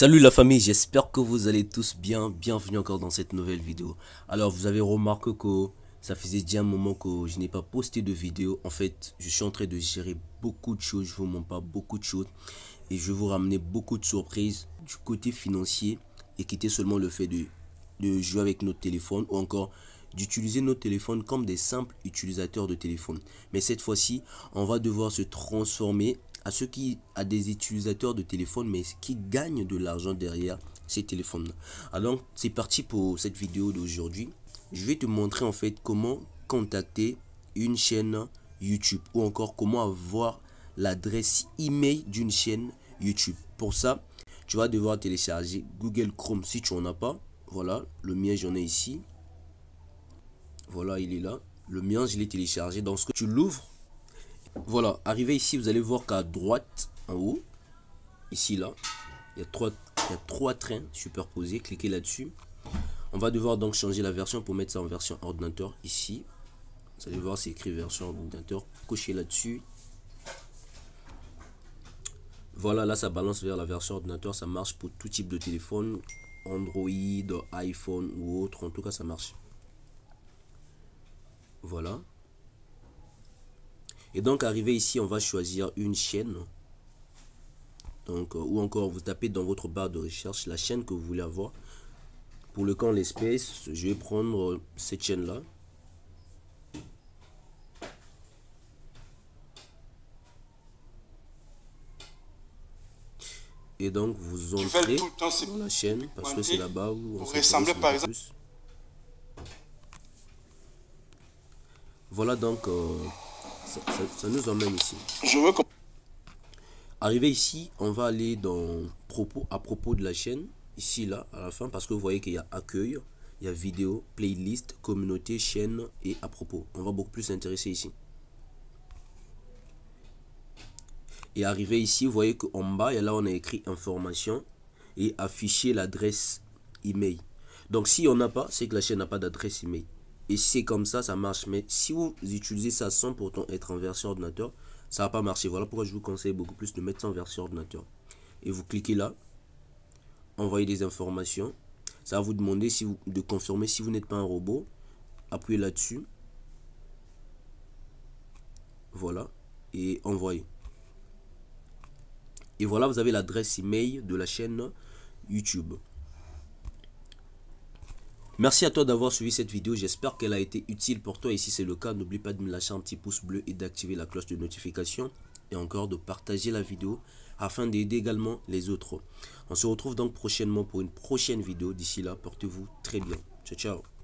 Salut la famille, j'espère que vous allez tous bien, bienvenue encore dans cette nouvelle vidéo. Alors vous avez remarqué que ça faisait déjà un moment que je n'ai pas posté de vidéo. En fait, je suis en train de gérer beaucoup de choses, je vous montre pas beaucoup de choses. Et je vais vous ramener beaucoup de surprises du côté financier et quitter seulement le fait de, jouer avec notre téléphone ou encore d'utiliser notre téléphone comme des simples utilisateurs de téléphone. Mais cette fois-ci, on va devoir se transformer à ceux qui, a des utilisateurs de téléphone mais qui gagnent de l'argent derrière ces téléphones. Alors, ah, c'est parti pour cette vidéo d'aujourd'hui. Je vais te montrer en fait comment contacter une chaîne YouTube ou encore comment avoir l'adresse email d'une chaîne YouTube. Pour ça, tu vas devoir télécharger Google Chrome si tu n'en as pas. Voilà, le mien j'en ai ici. Voilà, il est là. Le mien, je l'ai téléchargé. Dans ce que tu l'ouvres, voilà, arrivé ici, vous allez voir qu'à droite, en haut, ici là, il y, a trois, il y a trois trains superposés. Cliquez là-dessus. On va devoir donc changer la version pour mettre ça en version ordinateur ici. Vous allez voir, c'est écrit version ordinateur. Cochez là-dessus. Voilà, là, ça balance vers la version ordinateur. Ça marche pour tout type de téléphone. Android, iPhone ou autre. En tout cas, ça marche. Voilà. Et donc, arrivé ici, on va choisir une chaîne. Donc, euh, ou encore, vous tapez dans votre barre de recherche la chaîne que vous voulez avoir. Pour le camp l'espèce, je vais prendre euh, cette chaîne-là. Et donc, vous entrez la chaîne parce que c'est là-bas où on ressemble par exemple. Voilà donc... Euh, ça, nous emmène ici. Je Arrivé ici, on va aller dans propos, à propos de la chaîne, ici, là, à la fin, parce que vous voyez qu'il y a accueil, il y a vidéo, playlist, communauté, chaîne et à propos. On va beaucoup plus s'intéresser ici. Et arrivé ici, vous voyez qu'en bas, et là, on a écrit information et afficher l'adresse email. Donc, si on n'a pas, c'est que la chaîne n'a pas d'adresse email. Et c'est comme ça, ça marche. Mais si vous utilisez ça sans pourtant être en version ordinateur, ça va pas marcher. Voilà pourquoi je vous conseille beaucoup plus de mettre ça en version ordinateur. Et vous cliquez là, envoyez des informations. Ça va vous demander si vous, de confirmer si vous n'êtes pas un robot. Appuyez là-dessus. Voilà. Et envoyez. Et voilà, vous avez l'adresse email de la chaîne YouTube. Merci à toi d'avoir suivi cette vidéo, j'espère qu'elle a été utile pour toi et si c'est le cas, n'oublie pas de me lâcher un petit pouce bleu et d'activer la cloche de notification et encore de partager la vidéo afin d'aider également les autres. On se retrouve donc prochainement pour une prochaine vidéo, d'ici là, portez-vous très bien. Ciao, ciao